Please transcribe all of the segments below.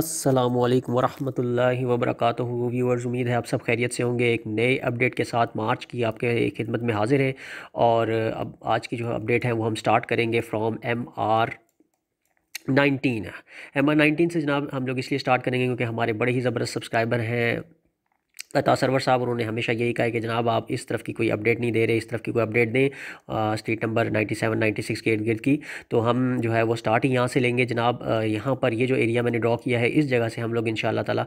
अस्सलाम वालेकुम वरहमतुल्लाहि वबरकातुहू व्यूअर्स उम्मीद है आप सब खैरियत से होंगे एक नए अपडेट के साथ मार्च की आपके खिदमत में हाजिर है और अब आज की जो अपडेट है वो हम स्टार्ट करेंगे from M R nineteen M R nineteen से जनाब हम लोग इसलिए स्टार्ट करेंगे क्योंकि हमारे बड़े ही ज़बरदस्त सब्सक्राइबर हैं अता सरवर साहब उन्होंने हमेशा यही कहा है कि जनाब आप इस तरफ की कोई अपडेट नहीं दे रहे इस तरफ की कोई अपडेट दें स्ट्रीट नंबर 97 96 के इर्द गिर्द की तो हम जो है वो स्टार्ट ही यहाँ से लेंगे जनाब यहाँ पर ये जो एरिया मैंने ड्रॉ किया है इस जगह से हम लोग इन तला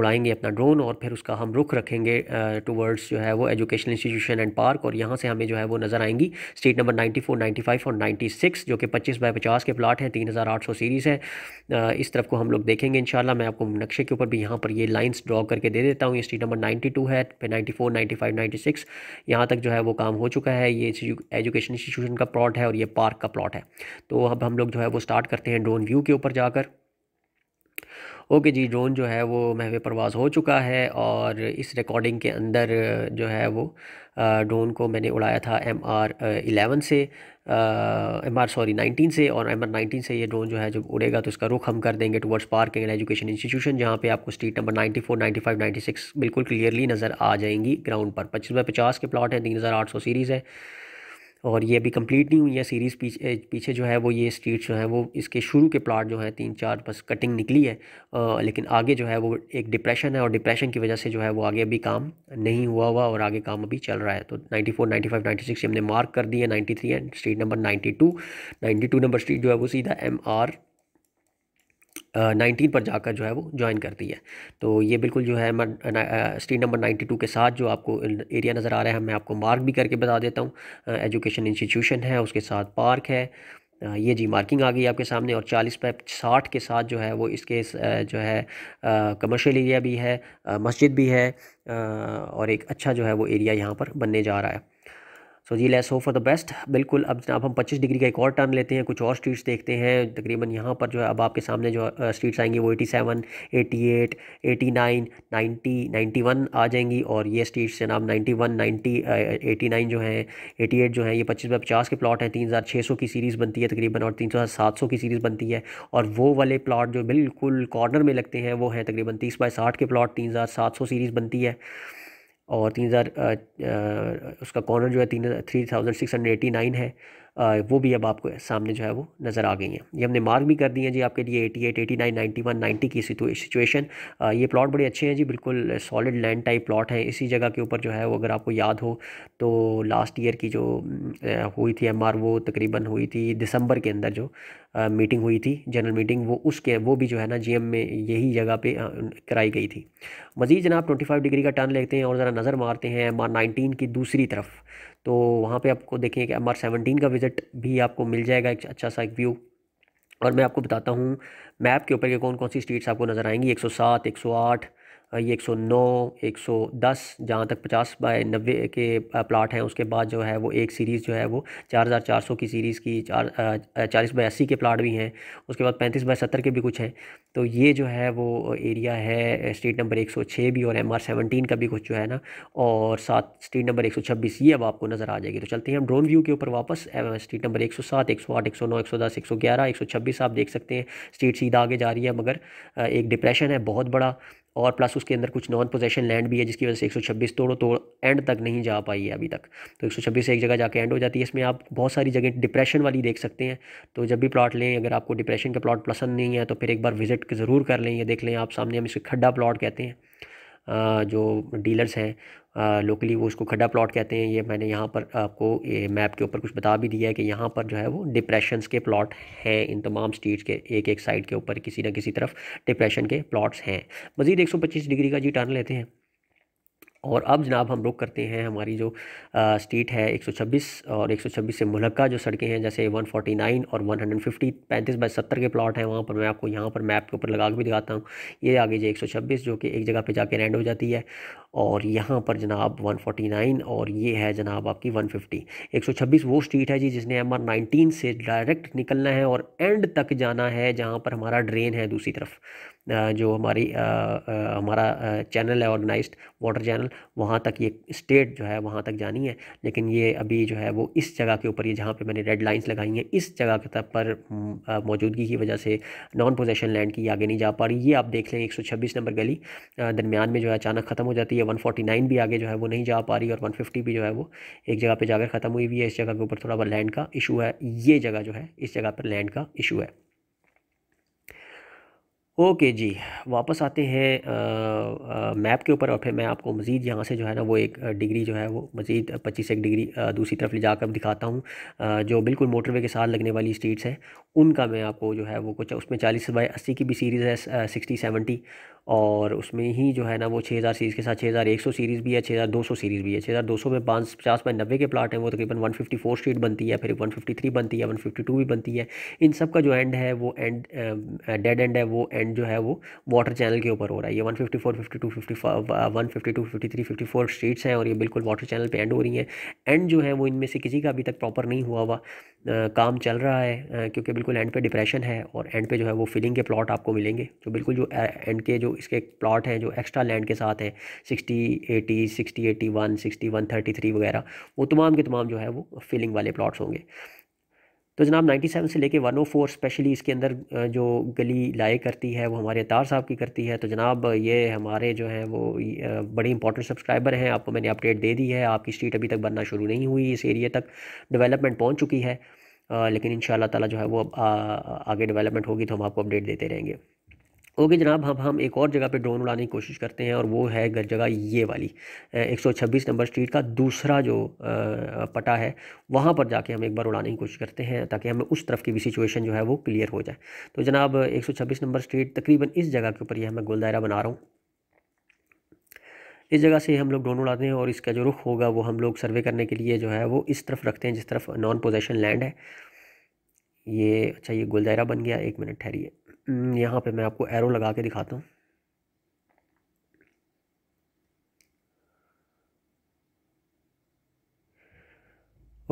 उड़ाएंगे अपना ड्रोन और फिर उसका हम रुख रखेंगे टूवर्ड्स जो है वो एजुकेशन इंस्टीट्यूशन एंड पार्क और यहाँ से हमें जो है वो नज़र आएंगी street number ninety four ninety five और नाइन्टी सिक्स जो कि पच्चीस बाई पचास के प्लाट हैं तीन हज़ार आठ सौ सीरीज़ है इस तरफ को हम लोग देखेंगे इन मैं आपको नक्शे के ऊपर भी यहाँ पर ये लाइन्स ड्रॉ करके दे देता हूँ ये स्ट्रीट नंबर नाइन्टी टू है फिर ninety four ninety five ninety six यहाँ तक जो है वो काम हो चुका है ये एजुकेशन इंस्टीट्यूशन का प्लॉट है और ये पार्क का प्लॉट है तो अब हम लोग जो है वो स्टार्ट करते हैं ड्रोन व्यू के ऊपर जाकर ओके जी ड्रोन जो है वो महवे परवाज हो चुका है और इस रिकॉर्डिंग के अंदर जो है वो ड्रोन को मैंने उड़ाया था एम आर एलेवन से एम आर सॉरी नाइनटीन से और एम आर नाइनटीन से ये ड्रोन जो है जब उड़ेगा तो इसका रुख हम कर देंगे towards parking and education institution जहाँ पे आपको street number ninety four ninety five ninety six बिल्कुल क्लियरली नज़र आ जाएंगी ग्राउंड पर पच्चीस बाई पचास के प्लाट हैं तीन हज़ार आठ सौ सीरीज़ है और ये अभी कंप्लीट नहीं हुई है सीरीज़ पीछे पीछे जो है वो ये स्ट्रीट जो है वो इसके शुरू के प्लाट जो है तीन चार बस कटिंग निकली है आ, लेकिन आगे जो है वो एक डिप्रेशन है और डिप्रेशन की वजह से जो है वो आगे अभी काम नहीं हुआ हुआ और आगे काम अभी चल रहा है तो ninety four ninety five ninety six हमने मार्क कर है ninety three and street number ninety two ninety two number street जो है वो सीधा एम आर नाइनटीन पर जाकर जो है वो ज्वाइन करती है तो ये बिल्कुल जो है स्ट्रीट नंबर नाइन्टी टू के साथ जो आपको एरिया नज़र आ रहा है मैं आपको मार्क भी करके बता देता हूँ एजुकेशन इंस्टीट्यूशन है उसके साथ पार्क है ये जी मार्किंग आ गई आपके सामने और चालीस पे साठ के साथ जो है वो इसके जो है कमर्शियल एरिया भी है मस्जिद भी है और एक अच्छा जो है वो एरिया यहाँ पर बनने जा रहा है सो जी let's hope for the best बिल्कुल अब जनाब हम 25 डिग्री का एक और टर्न लेते हैं कुछ और स्ट्रीट्स देखते हैं तकरीबन यहाँ पर जो है अब आपके सामने जो स्ट्रीट्स आएंगी वो 87, 88, 89, 90, 91 आ जाएंगी और ये स्ट्रीट्स जनाब 91, 90, 89 जो हैं 88 जो हैं ये पच्चीस बाई पचास के प्लाट हैं तीन हज़ार छः सौ की सीरीज़ बनती है तकरीबन और तीन सौ सात सौ की सीरीज़ बनती है और वो वाले प्लाट जो बिल्कुल कॉर्नर में लगते हैं वो हैं तकरीबन तीस बाई साठ के प्लाट तीन हज़ार सात सौ सीरीज़ बनती है और तीन हज़ार उसका कॉर्नर जो है तीन three thousand six hundred eighty nine है वो भी अब आपको सामने जो है वो नज़र आ गई हैं ये हमने मार्क भी कर दिए हैं जी आपके लिए eighty eight eighty nine ninety one ninety की सिचुएशन ये प्लॉट बड़े अच्छे हैं जी बिल्कुल सॉलिड लैंड टाइप प्लॉट हैं इसी जगह के ऊपर जो है वो अगर आपको याद हो तो लास्ट ईयर की जो हुई थी एम वो तकरीबन हुई थी दिसंबर के अंदर जो मीटिंग हुई थी जनरल मीटिंग वो उसके वो भी जो है ना जीएम में यही जगह पे कराई गई थी मज़ीद जनाब 25 डिग्री का टर्न लेते हैं और ज़रा नज़र मारते हैं एम आर नाइनटीन की दूसरी तरफ तो वहाँ पे आपको देखें कि एम आर सेवनटीन का विज़िट भी आपको मिल जाएगा एक अच्छा सा एक व्यू और मैं आपको बताता हूँ मैप के ऊपर के कौन कौन सी स्ट्रीट्स आपको नज़र आएंगी 107, 108, ये एक सौ नौ एक सौ दस जहाँ तक पचास बाय नब्बे के प्लाट हैं उसके बाद जो है वो एक सीरीज़ जो है वो चार हज़ार चार सौ की सीरीज़ की चार चालीस बाय अस्सी के प्लाट भी हैं उसके बाद पैंतीस बाय सत्तर के भी कुछ हैं तो ये जो है वो एरिया है स्ट्रीट नंबर एक सौ छः भी और एम आर सेवनटीन का भी कुछ जो है ना और साथ स्ट्रीट नंबर एक सौ छब्बीस ये अब आपको नज़र आ जाएगी तो चलते हैं हम ड्रोन व्यू के ऊपर वापस स्ट्रीट नंबर एक सौ सात एक सौ आठ एक सौ नौ एक सौ दस एक सौ ग्यारह एक सौ छब्बीस आप देख सकते हैं स्ट्रीट सीधा आगे जा रही है मगर एक डिप्रेशन है बहुत बड़ा और प्लस उसके अंदर कुछ नॉन पोजेशन लैंड भी है जिसकी वजह से 126 तोड़ो तोड़ एंड तक नहीं जा पाई है अभी तक तो 126 एक जगह जाके एंड हो जाती है इसमें आप बहुत सारी जगह डिप्रेशन वाली देख सकते हैं तो जब भी प्लाट लें अगर आपको डिप्रेशन का प्लाट पसंद नहीं है तो फिर एक बार विजिट ज़रूर कर लें ये देख लें आप सामने हम इसे खड्डा प्लाट कहते हैं जो डीलर्स हैं लोकली वो उसको खड्डा प्लॉट कहते हैं ये मैंने यहाँ पर आपको मैप के ऊपर कुछ बता भी दिया है कि यहाँ पर जो है वो डिप्रेशन के प्लॉट हैं इन तमाम स्टेट्स के एक एक साइड के ऊपर किसी ना किसी तरफ डिप्रेशन के प्लॉट्स हैं मज़ीद एक सौ पच्चीस डिग्री का जी टर्न लेते हैं और अब जनाब हम रुक करते हैं हमारी जो आ, स्टेट है 126 और 126 से मुलक्का जो सड़कें हैं जैसे 149 और 150 हंड्रेड बाई सत्तर के प्लॉट हैं वहाँ पर मैं आपको यहाँ पर मैप के ऊपर लगा के भी दिखाता हूँ ये आगे जो 126 जो कि एक जगह पे जाके रैंड हो जाती है और यहाँ पर जनाब 149 और ये है जनाब आपकी 150 126 वो स्ट्रीट है जी जिसने एम आर से डायरेक्ट निकलना है और एंड तक जाना है जहाँ पर हमारा ड्रेन है दूसरी तरफ जो हमारी आ, आ, हमारा चैनल है ऑर्गेनाइज वाटर चैनल वहाँ तक ये स्टेट जो है वहाँ तक जानी है लेकिन ये अभी जो है वो इस जगह के ऊपर ये जहाँ पे मैंने रेड लाइंस लगाई हैं इस जगह के तब पर मौजूदगी की वजह से नॉन पोजेशन लैंड की आगे नहीं जा पा रही ये आप देख लें एक नंबर गली दरमियान में जो है अचानक ख़त्म हो जाती है या 149 भी आगे जो है वो नहीं जा पा रही और 150 भी जो है वो एक जगह पे जाकर ख़त्म हुई हुई है इस जगह के ऊपर थोड़ा बहुत लैंड का इशू है ये जगह जो है इस जगह पर लैंड का इशू है ओके जी वापस आते हैं आ, आ, मैप के ऊपर और फिर मैं आपको मज़ीद यहाँ से जो है ना वो एक डिग्री जो है वो मज़ीद पच्चीस एक डिग्री आ, दूसरी तरफ ले जाकर दिखाता हूँ जो बिल्कुल मोटरवे के साथ लगने वाली स्ट्रीट्स हैं उनका मैं आपको जो है वो कुछ उसमें चालीस बाई अस्सी की भी सीरीज़ है सिक्सटी सेवेंटी और उसमें ही जो है ना वो छः हज़ार सीरीज़ के साथ छः हज़ार एक सौ सीरीज़ भी है छः हज़ार दो सौ सीरीज़ भी है छः हज़ार दो सौ में पाँच पचास बाई नब्बे के प्लाट हैं वो तकरीबन वन फिफ्टी फोर स्ट्रीट बनती है फिर वन फिफ्टी थ्री बनती है वन फिफ्टी टू भी बनती है इन सब का जो एंड है वो एंड डेड एंड है वो एंड जो है वो वाटर चैनल के ऊपर हो रहा है ये one fifty four fifty two fifty one fifty two fifty three fifty four streets हैं और ये बिल्कुल वाटर चैनल पर एंड हो रही हैं एंड जो है वो इनमें से किसी का अभी तक प्रॉपर नहीं हुआ हुआ काम चल रहा है क्योंकि बिल्कुल एंड पे डिप्रेशन है और एंड पे जो है वो फिलिंग के प्लॉट आपको मिलेंगे जो बिल्कुल जो एंड के जो इसके प्लॉट हैं जो एक्स्ट्रा लैंड के साथ हैं sixty eighty sixty eighty one sixty one thirty three वगैरह वो तमाम के तमाम जो है वो फिलिंग वाले प्लाट्स होंगे तो जनाब 97 से लेके 104 स्पेशली इसके अंदर जो गली लाए करती है वो हमारे तार साहब की करती है तो जनाब ये हमारे जो हैं वो बड़े इंपॉर्टेंट सब्सक्राइबर हैं आपको मैंने अपडेट दे दी है आपकी स्ट्रीट अभी तक बनना शुरू नहीं हुई इस एरिए तक डेवलपमेंट पहुँच चुकी है आ, लेकिन इन ताला जो है वो आ, आगे डेवलपमेंट होगी तो हम आपको अपडेट देते रहेंगे ओके जनाब हम हम एक और जगह पे ड्रोन उड़ाने की कोशिश करते हैं और वो है जगह ये वाली 126 नंबर स्ट्रीट का दूसरा जो पटा है वहाँ पर जाके हम एक बार उड़ाने की कोशिश करते हैं ताकि हमें उस तरफ की भी सिचुएशन जो है वो क्लियर हो जाए तो जनाब 126 नंबर स्ट्रीट तकरीबन इस जगह के ऊपर यह मैं गोल दायरा बना रहा हूँ इस जगह से हम लोग ड्रोन उड़ाते हैं और इसका जो रुख होगा वो हम लोग सर्वे करने के लिए जो है वो इस तरफ रखते हैं जिस तरफ नॉन पोजेशन लैंड है ये अच्छा ये गोल दायरा बन गया एक मिनट ठहरिए हम्म, यहाँ पे मैं आपको एरो लगा के दिखाता हूँ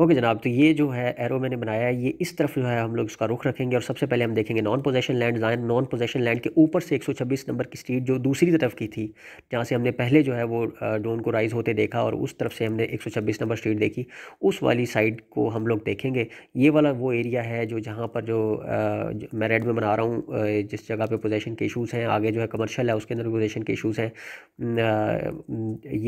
ओके जनाब तो ये जो है एरो मैंने बनाया है ये इस तरफ जो है हम लोग इसका रुख रखेंगे और सबसे पहले हम देखेंगे नॉन पोजेशन लैंड जाए नॉन पोजेशन लैंड के ऊपर से 126 नंबर की स्ट्रीट जो दूसरी तरफ की थी जहाँ से हमने पहले जो है वो ड्रोन को राइज़ होते देखा और उस तरफ से हमने 126 नंबर स्ट्रीट देखी उस वाली साइड को हम लोग देखेंगे ये वाला वो एरिया है जो जहाँ पर जो, जो मैं रेड में बना रहा हूँ जिस जगह पर पोजेशन के इशूज़ हैं आगे जो है कमर्शल है उसके अंदर पोजेशन के इशूज़ हैं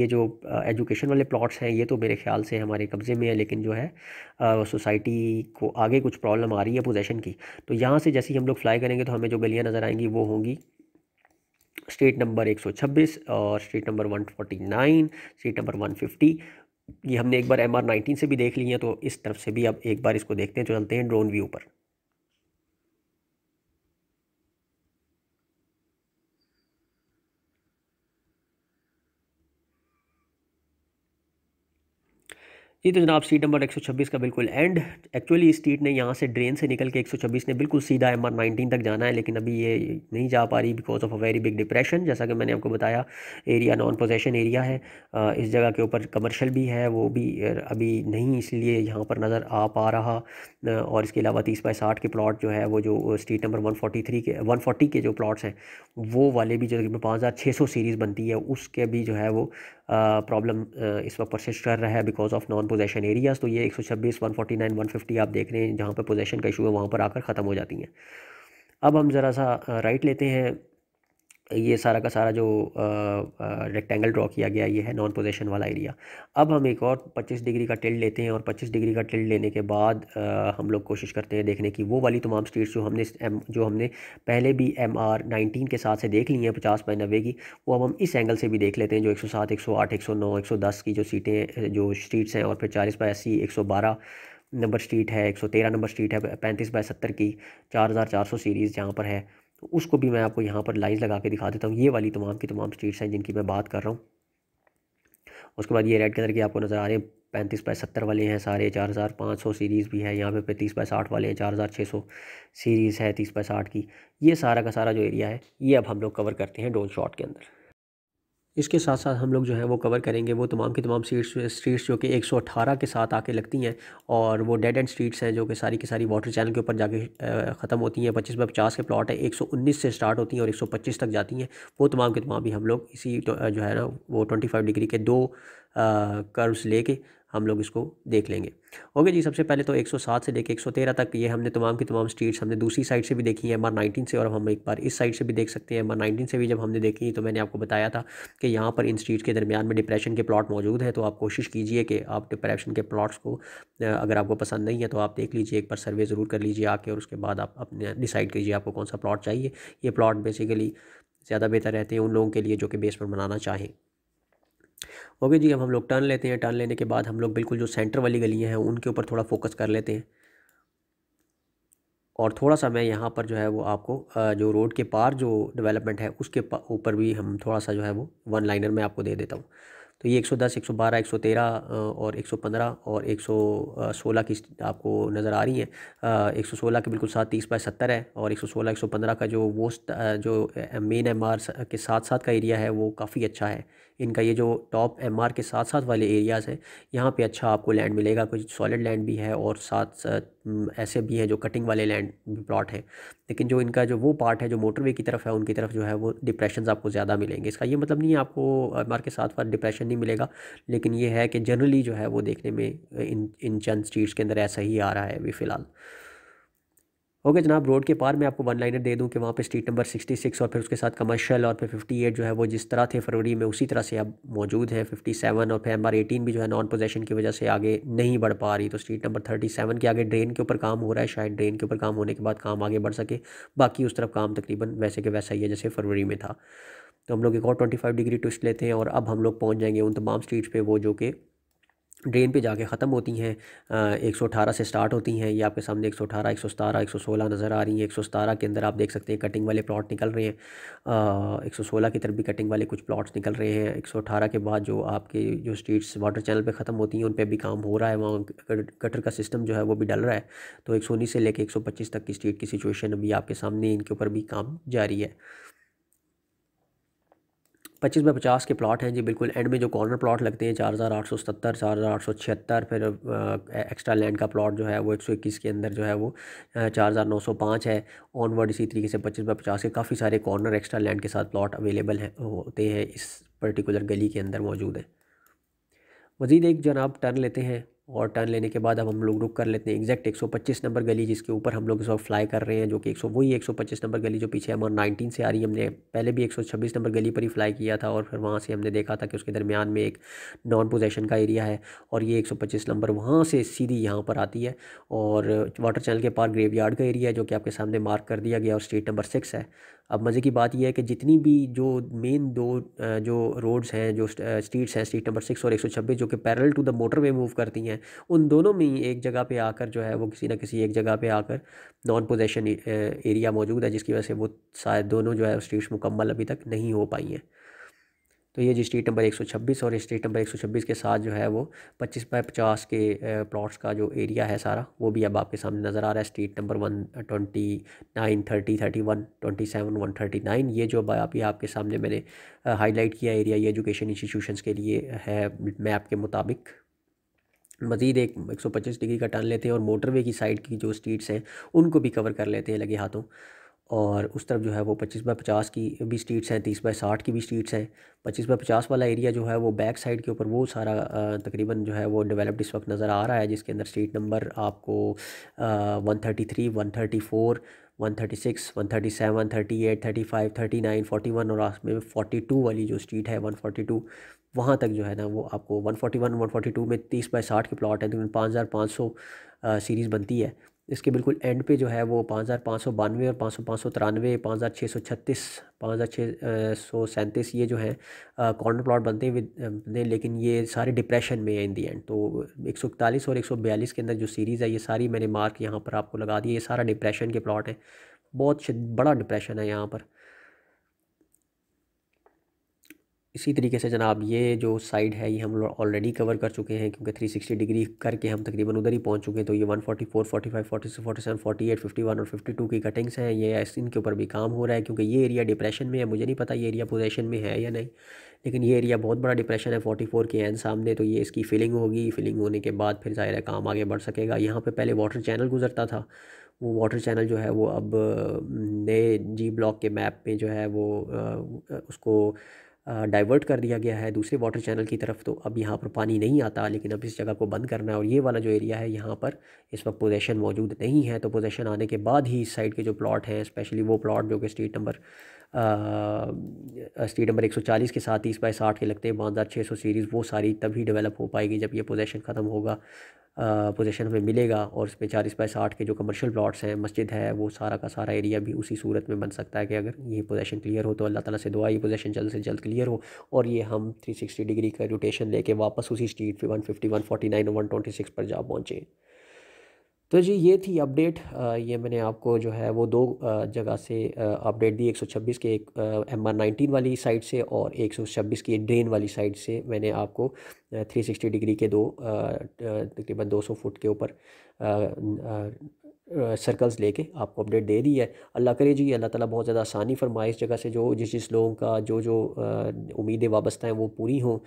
ये जो एजुकेशन वाले प्लाट्स हैं ये तो मेरे ख्याल से हमारे कब्ज़े में है लेकिन जो है सोसाइटी को आगे कुछ प्रॉब्लम आ रही है पोजेशन की तो यहाँ से जैसे ही हम लोग फ्लाई करेंगे तो हमें जो गलियाँ नज़र आएंगी वो होंगी स्टेट नंबर 126 और स्टेट नंबर 149 स्टेट नंबर 150 ये हमने एक बार एम आर से भी देख ली है तो इस तरफ से भी अब एक बार इसको देखते हैं तो चलते हैं ड्रोन व्यू पर ये तो जनाब सीट नंबर 126 का बिल्कुल एंड एक्चुअली इस सीट ने यहाँ से ड्रेन से निकल के 126 ने बिल्कुल सीधा एम आर नाइनटीन तक जाना है लेकिन अभी ये नहीं जा पा रही because of a very big depression जैसा कि मैंने आपको बताया एरिया नॉन पोजेशन एरिया है इस जगह के ऊपर कमर्शल भी है वो भी अभी नहीं इसलिए यहाँ पर नज़र आ पा रहा और इसके अलावा तीस बाई साठ के प्लाट जो है वो जो स्ट्रीट नंबर वन के वन के जो प्लाट्स हैं वो वाले भी जो पाँच हज़ार छः सौ सीरीज़ बनती है उसके भी जो है वो प्रॉब्लम इस वक्त परसिस्ट कर रहा है because of non possession areas तो ये एक सौ छब्बीस one forty nine one fifty आप देख रहे हैं जहाँ पर पोजेशन का इशू है वहाँ पर आकर ख़त्म हो जाती हैं अब हम ज़रा सा राइट लेते हैं ये सारा का सारा जो रेक्टेंगल ड्रॉ किया गया ये है नॉन पोजिशन वाला एरिया अब हम एक और 25 डिग्री का टिल्ड लेते हैं और 25 डिग्री का टिल्ड लेने के बाद आ, हम लोग कोशिश करते हैं देखने की वो वाली तमाम स्ट्रीट्स जो हमने एम जो हमने पहले भी एम आर नाइनटीन के साथ से देख ली हैं पचास बाई नब्बे की वो अब हम इस एंगल से भी देख लेते हैं जो एक सौ सात एक सौ आठ एक सौ नौ एक सौ दस की जो सीटें जो स्ट्रीट्स हैं और फिर चालीस बाई अस्सी एक सौ बारह नंबर स्ट्रीट है एक सौ तेरह नंबर स्ट्रीट है पैंतीस बाई सत्तर की चार हज़ार चार सौ सीरीज़ जहाँ पर है तो उसको भी मैं आपको यहाँ पर लाइन लगा के दिखा देता हूँ ये वाली तमाम की तमाम स्ट्रीट्स हैं जिनकी मैं बात कर रहा हूँ उसके बाद ये रेड कलर के आपको नज़र आ रहे हैं पैंतीस बाय सत्तर वाले हैं सारे चार हज़ार पाँच सौ सीरीज़ भी है यहाँ पे पैंतीस बाय साठ वाले हैं चार हज़ार छः सौ सीरीज़ है तीस बाय साठ की ये सारा का सारा जो एरिया है ये अब हम लोग कवर करते हैं ड्रोन शॉट के अंदर इसके साथ साथ हम लोग जो है वो कवर करेंगे वो तमाम की तमाम सीट्स स्ट्रीट्स जो कि 118 के साथ आके लगती हैं और वो डेड एंड स्ट्रीट्स हैं जो कि सारी की सारी वाटर चैनल के ऊपर जाके ख़त्म होती हैं पच्चीस बाई पचास के प्लॉट है 119 से स्टार्ट होती हैं और 125 तक जाती हैं वो तमाम के तमाम भी हम लोग इसी तो, जो है ना वो ट्वेंटी डिग्री के दो कर्व्स लेके हम लोग इसको देख लेंगे ओके जी सबसे पहले तो 107 से लेकर 113 तक ये हमने तमाम की तमाम स्ट्रीट्स हमने दूसरी साइड से भी देखी है एम आर से और हम एक बार इस साइड से भी देख सकते हैं एम आर से भी जब हमने देखी तो मैंने आपको बताया था कि यहाँ पर इन स्ट्रीट के दरमियान में डिप्रेशन के प्लॉट मौजूद हैं तो आप कोशिश कीजिए कि आप डिप्रेशन के प्लाट्स को अगर आपको पसंद नहीं है तो आप देख लीजिए एक बार सर्वे ज़रूर कर लीजिए आके और उसके बाद आप अपने डिसाइड कीजिए आपको कौन सा प्लॉट चाहिए ये प्लॉट बेसिकली ज़्यादा बेहतर रहते हैं उन लोगों के लिए जो कि बेस पर बनाना चाहें ओके जी अब हम लोग टर्न लेते हैं टर्न लेने के बाद हम लोग बिल्कुल जो सेंटर वाली गलियाँ हैं उनके ऊपर थोड़ा फोकस कर लेते हैं और थोड़ा सा मैं यहाँ पर जो है वो आपको जो रोड के पार जो डेवलपमेंट है उसके ऊपर भी हम थोड़ा सा जो है वो वन लाइनर में आपको दे देता हूँ तो ये 110, 112, 113 और 115 और 116 की आपको नज़र आ रही हैं 116 के बिल्कुल साथ तीस बाय सत्तर है और 116, 115 का जो वो जो मेन एम के साथ साथ का एरिया है वो काफ़ी अच्छा है इनका ये जो टॉप एम के साथ साथ वाले एरियाज़ हैं यहाँ पर अच्छा आपको लैंड मिलेगा कुछ सॉलिड लैंड भी है और साथ साथ ऐसे भी हैं जो कटिंग वाले लैंड प्लॉट हैं लेकिन जो इनका जो वो पार्ट है जो मोटरवे की तरफ है उनकी तरफ जो है वो डिप्रेशन आपको ज़्यादा मिलेंगे इसका ये मतलब नहीं है आपको एम के साथ साथ डिप्रेशन नहीं मिलेगा लेकिन ये है कि जनरली जो है वो देखने में इन इन चंद स्ट्रीट्स के अंदर ऐसा ही आ रहा है अभी फ़िलहाल ओके जनाब रोड के पार मैं आपको वन लाइनर दे दूँ कि वहाँ पर स्ट्रीट नंबर सिक्सटी सिक्स और फिर उसके साथ कमर्शियल और फिर फिफ्टी एट जो है वो जिस तरह थे फरवरी में उसी तरह से अब मौजूद हैं फिफ्टी सेवन और फिर एम आर एटीन भी जो है नॉन पोजेशन की वजह से आगे नहीं बढ़ पा रही तो स्ट्रीट नंबर थर्टी सेवन के आगे ड्रेन के ऊपर काम हो रहा है शायद ड्रेन के ऊपर काम होने के बाद काम आगे बढ़ सके बाकी उस तरफ काम तकरीबन वैसे के वैसा ही है जैसे फरवरी में था तो हम लोग एक और ट्वेंटी फाइव डिग्री ट्विस्ट लेते हैं और अब हम लोग पहुँच जाएंगे उन तमाम स्ट्रीट पर वो जो कि ड्रेन पे जाके ख़त्म होती हैं एक सौ अठारह से स्टार्ट होती हैं ये आपके सामने एक सौ अठारह एक सौ सतारह एक सौ सोलह नज़र आ रही हैं एक सौ सतारह के अंदर आप देख सकते हैं कटिंग वाले प्लॉट निकल रहे हैं एक सौ सोलह की तरफ भी कटिंग वाले कुछ प्लॉट्स निकल रहे हैं एक सौ अठारह के बाद जो आपके जो स्ट्रीट्स वाटर चैनल पर ख़त्म होती हैं उन पर भी काम हो रहा है वहाँ कटर का सिस्टम जो है वो भी डल रहा है तो एक सौ उन्नीस से लेकर एक सौ पच्चीस तक की स्ट्रीट की सिचुएशन अभी आपके सामने इनके ऊपर भी काम जारी है पच्चीस बाई पचास के प्लाट हैं जी बिल्कुल एंड में जो कॉर्नर प्लाट लगते हैं चार हज़ार आठ सौ सतर चार हज़ार आठ सौ छिहत्तर फिर एक्स्ट्रा लैंड का प्लाट जो है वो एक सौ इक्कीस के अंदर जो है वो चार हज़ार नौ सौ पाँच है ऑनवर्ड इसी तरीके से पच्चीस बाई पचास के काफ़ी सारे कॉर्नर एक्स्ट्रा लैंड के साथ प्लाट अवेलेबल हैं होते हैं इस पर्टिकुलर गली के अंदर मौजूद हैं मज़ीद एक जनाब टर्न लेते हैं और टर्न लेने के बाद अब हम लोग रुक कर लेते हैं एग्जैक्ट 125 नंबर गली जिसके ऊपर हम लोग इस वक्त फ्लाई कर रहे हैं जो कि एक वही 125 नंबर गली जो पीछे हमारे 19 से आ रही है हमने पहले भी 126 नंबर गली पर ही फ्लाई किया था और फिर वहाँ से हमने देखा था कि उसके दरमियान में एक नॉन पोजेशन का एरिया है और ये एक नंबर वहाँ से सीधी यहाँ पर आती है और वाटर चैनल के पार ग्रेव का एरिया है जो कि आपके सामने मार्क कर दिया गया और स्ट्रीट नंबर सिक्स है अब मज़े की बात यह है कि जितनी भी जो मेन दो जो रोड्स हैं जो स्ट्रीट्स हैं स्ट्रीट नंबर सिक्स और एक सौ छब्बीस जो कि parallel to the motorway move करती हैं उन दोनों में ही एक जगह पे आकर जो है वो किसी ना किसी एक जगह पे आकर नॉन पोजेशन एरिया मौजूद है जिसकी वजह से वो शायद दोनों जो है स्ट्रीट्स मुकम्मल अभी तक नहीं हो पाई हैं तो ये जी स्ट्रीट नंबर 126 और स्ट्रीट नंबर 126 के साथ जो है वो 25 बाय 50 के प्लॉट्स का जो एरिया है सारा वो भी अब आपके सामने नज़र आ रहा है street number one twenty nine thirty thirty one twenty seven one thirty nine ये जो अभी आपके सामने मैंने हाईलाइट किया एरिया ये एजुकेशन इंस्टीट्यूशन के लिए है मैप के मुताबिक मज़ीद एक एक सौ पच्चीस डिग्री का टर्न लेते हैं और मोटरवे की साइड की जो स्ट्रीट्स हैं उनको भी कवर कर लेते हैं लगे हाथों और उस तरफ जो है वो पच्चीस बाई पचास की भी स्ट्रीट्स हैं तीस बाई साठ की भी स्ट्रीट्स हैं पच्चीस बाई पचास वाला एरिया जो है वो बैक साइड के ऊपर वो सारा तकरीबन जो है वो डेवलप्ड इस वक्त नज़र आ रहा है जिसके अंदर स्ट्रीट नंबर आपको one thirty three one thirty four one thirty six one thirty seven thirty eight thirty five thirty nine forty one और लास्ट में टू वाली जो स्ट्रीट है वन फोटी टू वहाँ तक जो है ना वो आपको one forty one one forty two में तीस बाई साठ के प्लाट हैं तकरीबन पाँच हज़ार पाँच सौ सीरीज़ बनती है इसके बिल्कुल एंड पे जो है वो पाँच हज़ार पाँच सौ बानवे और पाँच सौ पाँच सौ तिरानवे पाँच हज़ार छः सौ छत्तीस पाँच हज़ार छः सौ सैंतीस ये जो है कॉर्नर प्लॉट बनते हैं लेकिन ये सारे डिप्रेशन में हैं इन दी एंड तो एक सौ इकतालीस और एक सौ बयालीस के अंदर जो सीरीज़ है ये सारी मैंने मार्क यहाँ पर आपको लगा दी ये सारा डिप्रेशन के प्लॉट हैं बहुत बड़ा डिप्रेशन है यहाँ पर इसी तरीके से जनाब ये जो साइड है ये हम लोग ऑलरेडी कवर कर चुके हैं क्योंकि 360 डिग्री करके हम तकरीबन उधर ही पहुंच चुके हैं तो ये 144, 45, 46, 47, 48, 51 और 52 की कटिंग्स हैं ये इनके ऊपर भी काम हो रहा है क्योंकि ये एरिया डिप्रेशन में है मुझे नहीं पता ये एरिया पोजेशन में है या नहीं लेकिन ये एरिया बहुत बड़ा डिप्रेशन है फोटी के एन सामने तो ये इसकी फिलिंग होगी फिलिंग होने के बाद फिर ज़ाहिर काम आगे बढ़ सकेगा यहाँ पर पहले वाटर चैनल गुजरता था वो वाटर चैनल जो है वो अब नए जी ब्लॉक के मैप में जो है वो उसको डाइवर्ट कर दिया गया है दूसरे वाटर चैनल की तरफ तो अब यहाँ पर पानी नहीं आता लेकिन अब इस जगह को बंद करना है और ये वाला जो एरिया है यहाँ पर इस वक्त पोजेशन मौजूद नहीं है तो पोजेशन आने के बाद ही इस साइड के जो प्लाट हैं स्पेशली वो प्लाट जो कि स्ट्रीट नंबर स्टेट नंबर 140 के साथ तीस बाई साठ के लगते हैं बांदा छः सौ सीरीज़ वो सारी तभी डेवलप हो पाएगी जब ये पोजेशन ख़त्म होगा पोजेशन हमें मिलेगा और उसमें चालीस बाई साठ के जो कमर्शियल प्लाट्स हैं मस्जिद है वो सारा का सारा एरिया भी उसी सूरत में बन सकता है कि अगर ये पोजेशन क्लियर हो तो अल्लाह ताला से दुआ ये पोजेशन जल्द से जल्द क्लियर हो और ये हम थ्री सिक्सटी डिग्री का रोटेशन लेके वापस उसी स्ट्रीट पे one fifty one forty nine one twenty six पर जा पहुँचें तो जी ये थी अपडेट ये मैंने आपको जो है वो दो जगह से अपडेट दी 126 के एक एम आर नाइनटीन वाली साइड से और 126 की ड्रेन वाली साइड से मैंने आपको 360 डिग्री के दो तकरीबन 200 फुट के ऊपर सर्कल्स लेके आपको अपडेट दे रही है अल्लाह करे जी अल्लाह ताला बहुत ज़्यादा आसानी फरमाए इस जगह से जो जिस जिस लोगों का जो जो उम्मीदें वाबस्ता हैं वो पूरी हों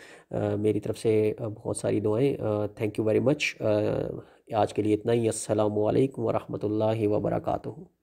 मेरी तरफ से बहुत सारी दुआएं थैंक यू वेरी मच आज के लिए इतना ही असलकम वरहमल वर्का